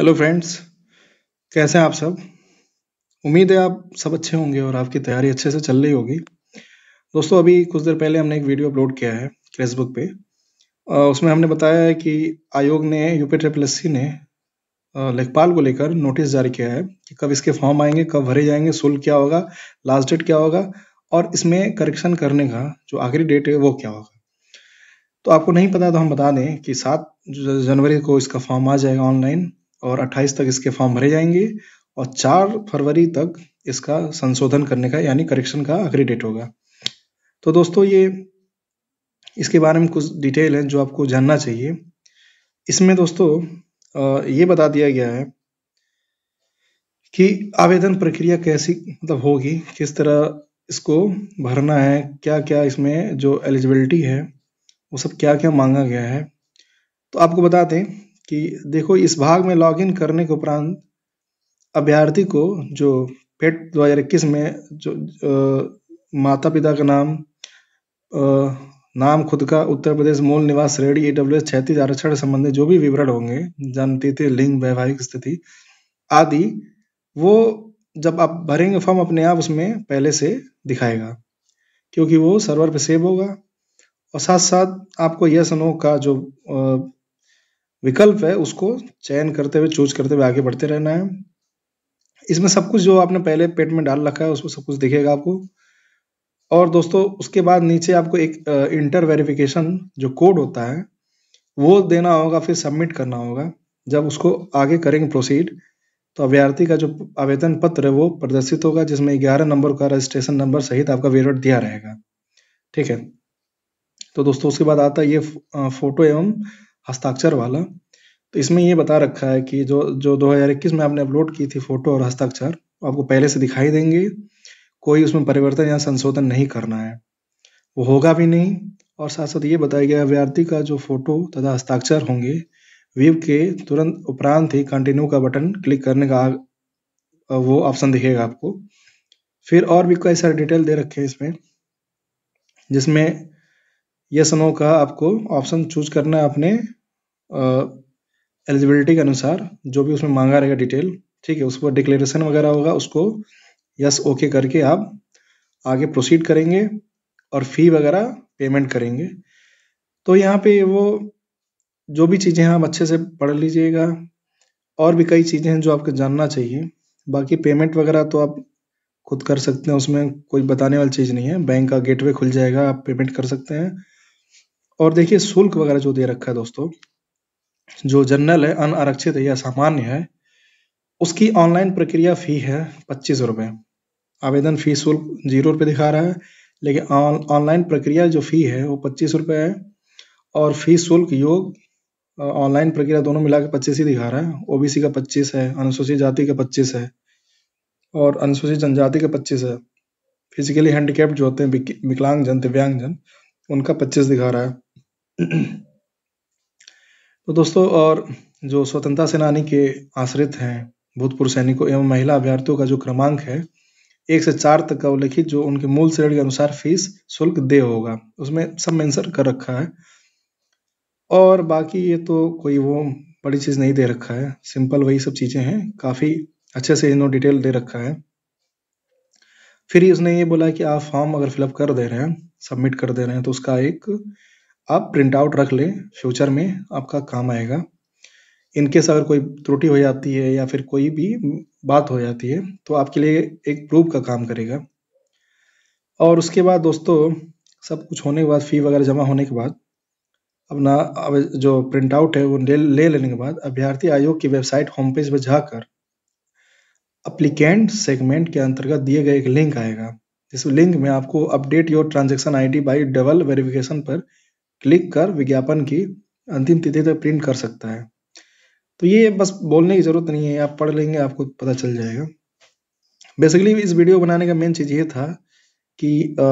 hello friends कैसे हैं आप सब उम्मीद है आप सब अच्छे होंगे और आपकी तैयारी अच्छे से चल रही होगी दोस्तों अभी कुछ देर पहले हमने एक वीडियो अपलोड किया है फेसबुक पे उसमें हमने बताया है कि आयोग ने यूपी ट्रिपल एस ने लेखपाल को लेकर नोटिस जारी किया है कि कब इसके फॉर्म आएंगे कब भरे जाएंगे शुल्क क्या होगा लास्ट डेट क्या होगा और इसमें करेक्शन करने का जो आखिरी डेट है वो क्या होगा तो आपको नहीं पता तो हम बता दें कि सात जनवरी को इसका फॉर्म आ जाएगा ऑनलाइन और 28 तक इसके फॉर्म भरे जाएंगे और 4 फरवरी तक इसका संशोधन करने का यानी करेक्शन का आखिरी डेट होगा तो दोस्तों ये इसके बारे में कुछ डिटेल है जो आपको जानना चाहिए इसमें दोस्तों ये बता दिया गया है कि आवेदन प्रक्रिया कैसी मतलब होगी किस तरह इसको भरना है क्या क्या इसमें जो एलिजिबिलिटी है वो सब क्या क्या मांगा गया है तो आपको बता दें कि देखो इस भाग में लॉगिन करने के उपरांत अभ्यर्थी को जो फेट दो हजार इक्कीस में जो आ, माता पिता का नाम आ, नाम खुद का उत्तर प्रदेश मूल निवास रेडी ई डब्ल्यू एस छैतीस आरक्षण संबंधी जो भी विवरण होंगे जन्मतिथि लिंग वैवाहिक स्थिति आदि वो जब आप भरेंगे फॉर्म अपने आप उसमें पहले से दिखाएगा क्योंकि वो सर्वर पे सेव होगा और साथ साथ आपको यस नो का जो विकल्प है उसको चयन करते हुए चूज करते हुए आगे बढ़ते रहना है इसमें सब कुछ जो आपने पहले पेट में डाल रखा है उसमें सब कुछ दिखेगा आपको और दोस्तों उसके बाद नीचे आपको एक इंटर वेरिफिकेशन जो कोड होता है वो देना होगा फिर सबमिट करना होगा जब उसको आगे करेंगे प्रोसीड तो अभ्यर्थी का जो आवेदन पत्र है वो प्रदर्शित होगा जिसमें ग्यारह नंबर का रजिस्ट्रेशन नंबर सहित आपका वेरट दिया रहेगा ठीक है तो दोस्तों उसके बाद आता है ये फोटो एवं हस्ताक्षर वाला तो इसमें ये बता रखा है कि जो जो 2021 में आपने अपलोड की थी फोटो और हस्ताक्षर आपको पहले से दिखाई देंगे कोई उसमें परिवर्तन या संशोधन नहीं करना है वो होगा भी नहीं और साथ साथ ये बताया गया अभ्यर्थी का जो फोटो तथा हस्ताक्षर होंगे वीव के तुरंत उपरांत ही कंटिन्यू का बटन क्लिक करने का वो ऑप्शन दिखेगा आपको फिर और भी कई सारे डिटेल दे रखे हैं इसमें जिसमें यह नो का आपको ऑप्शन चूज करना है अपने एलिजिबिलिटी के अनुसार जो भी उसमें मांगा रहेगा डिटेल ठीक है उस पर डिक्लेरेशन वगैरह होगा उसको यस ओके करके आप आगे प्रोसीड करेंगे और फी वगैरह पेमेंट करेंगे तो यहाँ पे वो जो भी चीज़ें हैं आप अच्छे से पढ़ लीजिएगा और भी कई चीज़ें हैं जो आपको जानना चाहिए बाकी पेमेंट वगैरह तो आप खुद कर सकते हैं उसमें कोई बताने वाली चीज़ नहीं है बैंक का गेटवे खुल जाएगा आप पेमेंट कर सकते हैं और देखिए शुल्क वगैरह जो दे रखा है दोस्तों जो जनरल है अनारक्षित है या सामान्य है उसकी ऑनलाइन प्रक्रिया फ़ी है पच्चीस रुपये आवेदन फ़ी शुल्क जीरो रुपये दिखा रहा है लेकिन ऑनलाइन प्रक्रिया जो फ़ी है वो पच्चीस रुपये है और फ़ी शुल्क योग ऑनलाइन प्रक्रिया दोनों मिला के पच्चीस ही दिखा रहा है ओबीसी का पच्चीस है अनुसूचित जाति का पच्चीस है और अनुसूचित जनजाति का पच्चीस है फिजिकली हैंडीकैप्ड जो होते हैं विकलांग जन दिव्यांग जन उनका पच्चीस दिखा रहा है तो दोस्तों और जो स्वतंत्रता सेनानी के आश्रित हैं भूतपूर्व सैनिकों एवं महिला अभ्यर्थियों का जो क्रमांक है एक से चार तक का उल्लेखित जो उनके मूल श्रेणी के अनुसार फीस शुल्क दे होगा उसमें सब मेंशन कर रखा है और बाकी ये तो कोई वो बड़ी चीज़ नहीं दे रखा है सिंपल वही सब चीज़ें हैं काफ़ी अच्छे से इन्होंने डिटेल दे रखा है फिर ही उसने ये बोला कि आप फॉर्म अगर फिलअप कर दे रहे हैं सबमिट कर दे रहे हैं तो उसका एक आप प्रिंट आउट रख लें फ्यूचर में आपका काम आएगा इनकेस अगर कोई त्रुटि हो जाती है या फिर कोई भी बात हो जाती है तो आपके लिए एक प्रूफ का काम करेगा और उसके बाद दोस्तों सब कुछ होने के बाद फ़ी वगैरह जमा होने के बाद अपना जो प्रिंट आउट है वो ले, ले लेने के बाद अभ्यर्थी आयोग की वेबसाइट होम पेज पर जाकर अप्लीकेंट सेगमेंट के अंतर्गत दिए गए एक लिंक आएगा इस लिंक में आपको update your transaction D by double verification पर क्लिक कर विज्ञापन की अंतिम तिथि तक प्रिंट कर सकता है तो ये बस बोलने की ज़रूरत नहीं है आप पढ़ लेंगे आपको पता चल जाएगा बेसिकली इस वीडियो बनाने का मेन चीज़ ये था कि आ,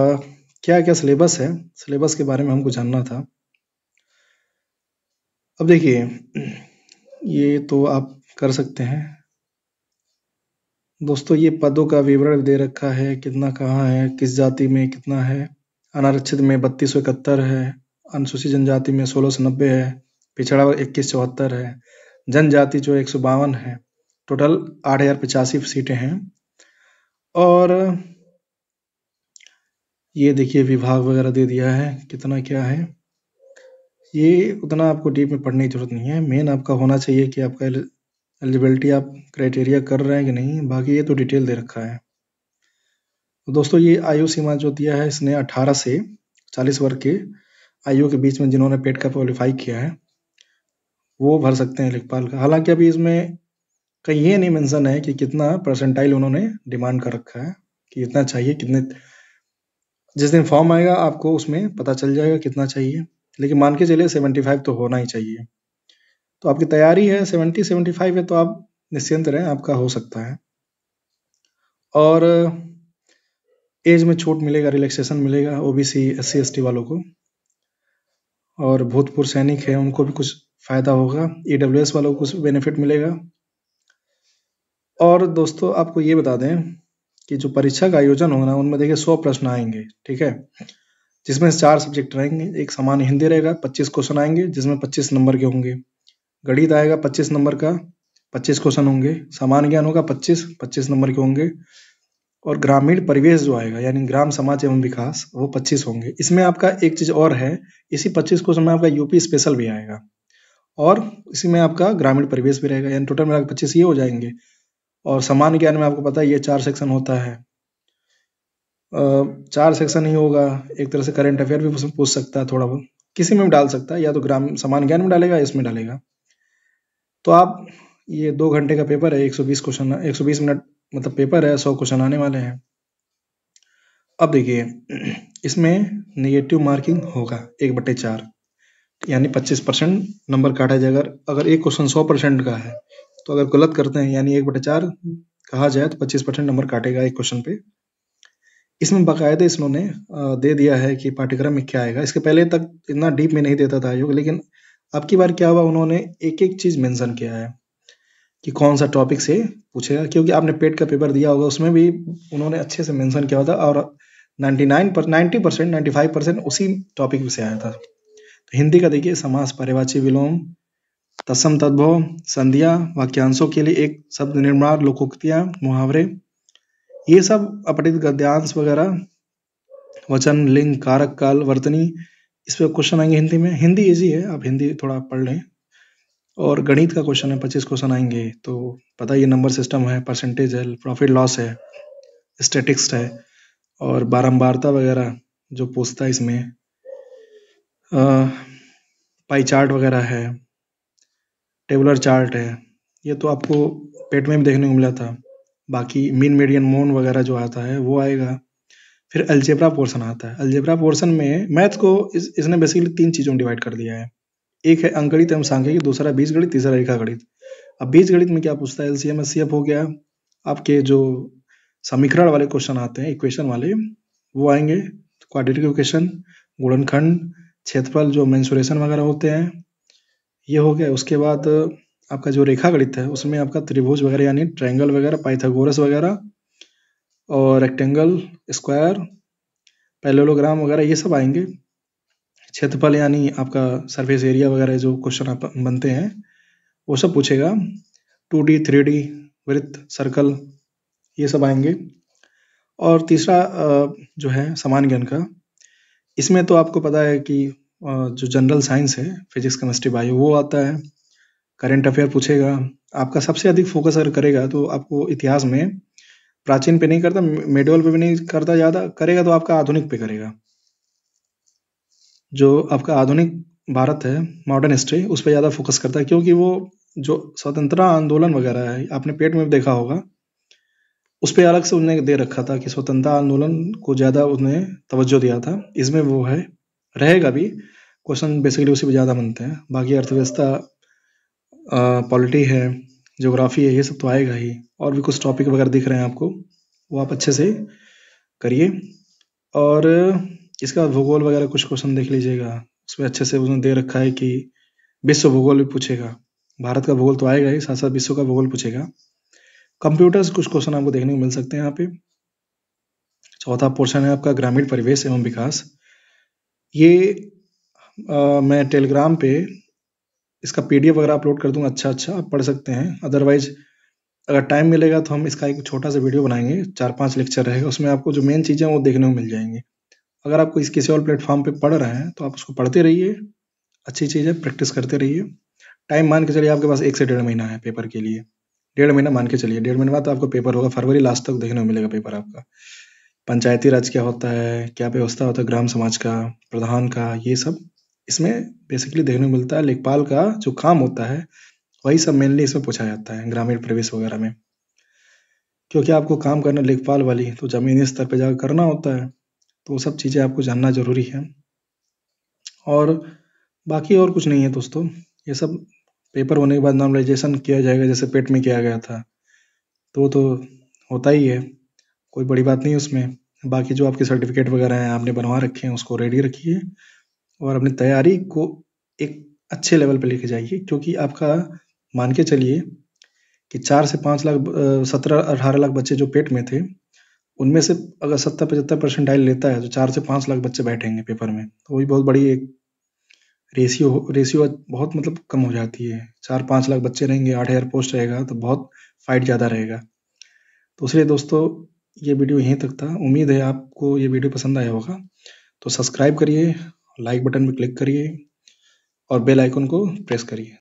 क्या क्या सिलेबस है सिलेबस के बारे में हमको जानना था अब देखिए ये तो आप कर सकते हैं दोस्तों ये पदों का विवरण दे रखा है कितना कहाँ है किस जाति में कितना है अनारक्षित में बत्तीस सौ इकहत्तर है अनुसूचित जनजाति में सोलह सौ नब्बे है पिछड़ा वर्ग इक्कीस चौहत्तर है जनजाति जो एक सौ बावन है टोटल आठ हजार पचासी सीटें हैं और ये देखिए विभाग वगैरह दे दिया है कितना क्या है ये उतना आपको डीप में पढ़ने की जरूरत नहीं है मेन आपका होना चाहिए कि आपका एलिजिबिलिटी आप क्राइटेरिया कर रहे हैं कि नहीं बाकी ये तो डिटेल दे रखा है तो दोस्तों ये आयु सीमा जो दिया है इसने 18 से 40 वर्ग के आयु के बीच में जिन्होंने पेट का क्वालिफाई किया है वो भर सकते हैं लेखपाल का हालांकि अभी इसमें कहीं ये नहीं मेंशन है कि कितना परसेंटाइल उन्होंने डिमांड कर रखा है कि इतना चाहिए कितने जिस दिन फॉर्म आएगा आपको उसमें पता चल जाएगा कितना चाहिए लेकिन मान के चलिए सेवेंटी फाइव तो होना ही चाहिए तो आपकी तैयारी है सेवेंटी सेवेंटी फाइव है तो आप निश्चिंत रहें आपका हो सकता है और एज में छूट मिलेगा रिलैक्सेशन मिलेगा ओबीसी एससी एसटी वालों को और भूतपूर्व सैनिक है उनको भी कुछ फायदा होगा ईडब्ल्यू e वालों को कुछ बेनिफिट मिलेगा और दोस्तों आपको ये बता दें कि जो परीक्षा का आयोजन होगा ना उनमें देखिए सौ प्रश्न आएंगे ठीक है जिसमें चार सब्जेक्ट रहेंगे एक सामान्य हिंदी रहेगा पच्चीस क्वेश्चन आएंगे जिसमें पच्चीस नंबर के होंगे गणित आएगा पच्चीस नंबर का पच्चीस क्वेश्चन होंगे सामान्य ज्ञान होगा पच्चीस पच्चीस नंबर के होंगे और ग्रामीण परिवेश जो आएगा यानी ग्राम समाज एवं विकास वो पच्चीस होंगे इसमें आपका एक चीज़ और है इसी पच्चीस क्वेश्चन में आपका यूपी स्पेशल भी आएगा और इसी में आपका ग्रामीण परिवेश भी रहेगा यानी टोटल मिला पच्चीस ये हो जाएंगे और सामान्य ज्ञान में आपको पता है ये चार सेक्शन होता है चार सेक्शन ही होगा एक तरह से करंट अफेयर भी पूछ सकता है थोड़ा बहुत किसी में भी डाल सकता है या तो ग्राम सामान्य ज्ञान में डालेगा इसमें डालेगा तो आप ये दो घंटे का पेपर है 120 क्वेश्चन 120 मिनट मतलब पेपर है सौ क्वेश्चन आने वाले हैं अब देखिए इसमें निगेटिव मार्किंग होगा एक बटे चार यानी पच्चीस परसेंट नंबर काटा जाएगा अगर एक क्वेश्चन सौ परसेंट का है तो अगर गलत करते हैं यानी एक बटे चार कहा जाए तो पच्चीस परसेंट नंबर काटेगा एक क्वेश्चन पे इसमें बाकायदे इन्होंने दे दिया है कि पाठ्यक्रम में क्या आएगा इसके पहले तक इतना डीप में नहीं देता था आयोग लेकिन अब की बार क्या हुआ उन्होंने एक एक चीज मेंशन किया है कि कौन सा टॉपिक से पूछेगा क्योंकि आपने पेट का पेपर दिया होगा उसमें भी उन्होंने अच्छे से मेंशन किया होता और 99 पर 90 परसेंट नाइन्टी फाइव परसेंट उसी टॉपिक से आया था तो हिंदी का देखिए समास परिवाची विलोम तत्सम तद्भव संध्या वाक्यांशों के लिए एक शब्द निर्माण लोकोक्तियाँ मुहावरे ये सब अपटित गद्यांश वगैरह वचन लिंग कारक काल वर्तनी इस पर क्वेश्चन आएंगे हिंदी में हिंदी इजी है आप हिंदी थोड़ा पढ़ लें और गणित का क्वेश्चन है पच्चीस क्वेश्चन आएंगे तो पता ये नंबर सिस्टम है परसेंटेज है प्रॉफिट लॉस है स्टेटिक्स है और बारम्बारता वगैरह जो पूछता है इसमें पाई चार्ट वगैरह है टेबुलर चार्ट है ये तो आपको पेट में भी देखने को मिला था बाकी मीन मीडियन मोन वगैरह जो आता है वो आएगा फिर अल्जेब्रा पोर्शन आता है अल्जेब्रा पोर्शन में मैथ को इस, इसने बेसिकली तीन चीज़ों में डिवाइड कर दिया है एक है अंकगणित एवं सांख्यिकी दूसरा बीज गणित तीसरा रेखा गणित अब बीज गणित में क्या पूछता है एलसीएम एससीएफ हो गया आपके जो समीकरण वाले क्वेश्चन आते हैं इक्वेशन वाले वो आएंगे क्वाड्रेटिक इक्वेशन गुणनखंड क्षेत्रफल जो मैंसुरेशन वगैरह होते हैं ये हो गया उसके बाद आपका जो रेखा गणित है उसमें आपका त्रिभुज वगैरह यानी ट्रायंगल वगैरह पाइथागोरस वगैरह और रेक्टेंगल स्क्वायर पैलोलोग्राम वगैरह ये सब आएंगे क्षेत्रफल यानी आपका सरफेस एरिया वगैरह जो क्वेश्चन आप बनते हैं वो सब पूछेगा टू डी थ्री डी वृत्त सर्कल ये सब आएंगे और तीसरा जो है समान ज्ञान का इसमें तो आपको पता है कि जो जनरल साइंस है फिजिक्स केमिस्ट्री बायो वो आता है करेंट अफेयर पूछेगा आपका सबसे अधिक फोकस अगर करेगा तो आपको इतिहास में प्राचीन पे नहीं करता मेडिवल पे भी नहीं करता ज़्यादा करेगा तो आपका आधुनिक पे करेगा जो आपका आधुनिक भारत है मॉडर्न हिस्ट्री उस पर ज़्यादा फोकस करता है क्योंकि वो जो स्वतंत्रता आंदोलन वगैरह है आपने पेट में भी देखा होगा उस पर अलग से उन्हें दे रखा था कि स्वतंत्रता आंदोलन को ज़्यादा उन्हें तवज्जो दिया था इसमें वो है रहेगा भी क्वेश्चन बेसिकली उसी पर ज़्यादा बनते हैं बाकी अर्थव्यवस्था पॉलिटी है जोग्राफी है ये सब तो आएगा ही और भी कुछ टॉपिक वगैरह दिख रहे हैं आपको वो आप अच्छे से करिए और इसका भूगोल वगैरह कुछ क्वेश्चन देख लीजिएगा उसमें अच्छे से उसने दे रखा है कि विश्व भूगोल भी पूछेगा भारत का भूगोल तो आएगा ही साथ साथ विश्व का भूगोल पूछेगा कंप्यूटर्स कुछ क्वेश्चन आपको देखने को मिल सकते हैं यहाँ पे चौथा पोर्शन है आपका ग्रामीण परिवेश एवं विकास ये आ, मैं टेलीग्राम पे इसका पीडीएफ वगैरह अपलोड कर दूंगा अच्छा अच्छा आप पढ़ सकते हैं अदरवाइज अगर टाइम मिलेगा तो हम इसका एक छोटा सा वीडियो बनाएंगे चार पांच लेक्चर रहेगा उसमें आपको जो मेन चीज़ें वो देखने को मिल जाएंगी अगर आपको किसी और प्लेटफॉर्म पे पढ़ रहे हैं तो आप उसको पढ़ते रहिए अच्छी चीज़ है प्रैक्टिस करते रहिए टाइम मान के चलिए आपके पास एक से डेढ़ महीना है पेपर के लिए डेढ़ महीना मान के चलिए डेढ़ महीने बाद तो आपको पेपर होगा फरवरी लास्ट तक देखने को मिलेगा पेपर आपका पंचायती राज क्या होता है क्या व्यवस्था होता है ग्राम समाज का प्रधान का ये सब इसमें बेसिकली देखने को मिलता है लेखपाल का जो काम होता है वही सब मेनली इसमें पूछा जाता है ग्रामीण प्रवेश वगैरह में क्योंकि आपको काम करना लेखपाल वाली तो जमीनी स्तर पर जाकर करना होता है तो वो सब चीज़ें आपको जानना ज़रूरी है और बाकी और कुछ नहीं है दोस्तों ये सब पेपर होने के बाद नॉर्मलाइजेशन किया जाएगा जैसे पेट में किया गया था तो तो होता ही है कोई बड़ी बात नहीं उसमें बाकी जो आपके सर्टिफिकेट वगैरह हैं आपने बनवा रखे हैं उसको रेडी रखिए और अपनी तैयारी को एक अच्छे लेवल पर लेके जाइए क्योंकि आपका मान के चलिए कि चार से पाँच लाख सत्रह अठारह लाख बच्चे जो पेट में थे उनमें से अगर सत्तर पचहत्तर परसेंटाइल लेता है तो चार से पाँच लाख बच्चे बैठेंगे पेपर में तो वही बहुत बड़ी एक रेशियो रेशियो बहुत मतलब कम हो जाती है चार पाँच लाख बच्चे रहेंगे आठ हज़ार पोस्ट रहेगा तो बहुत फाइट ज़्यादा रहेगा तो इसलिए दोस्तों ये वीडियो यहीं तक था उम्मीद है आपको ये वीडियो पसंद आया होगा तो सब्सक्राइब करिए लाइक बटन में क्लिक करिए और बेल आइकन को प्रेस करिए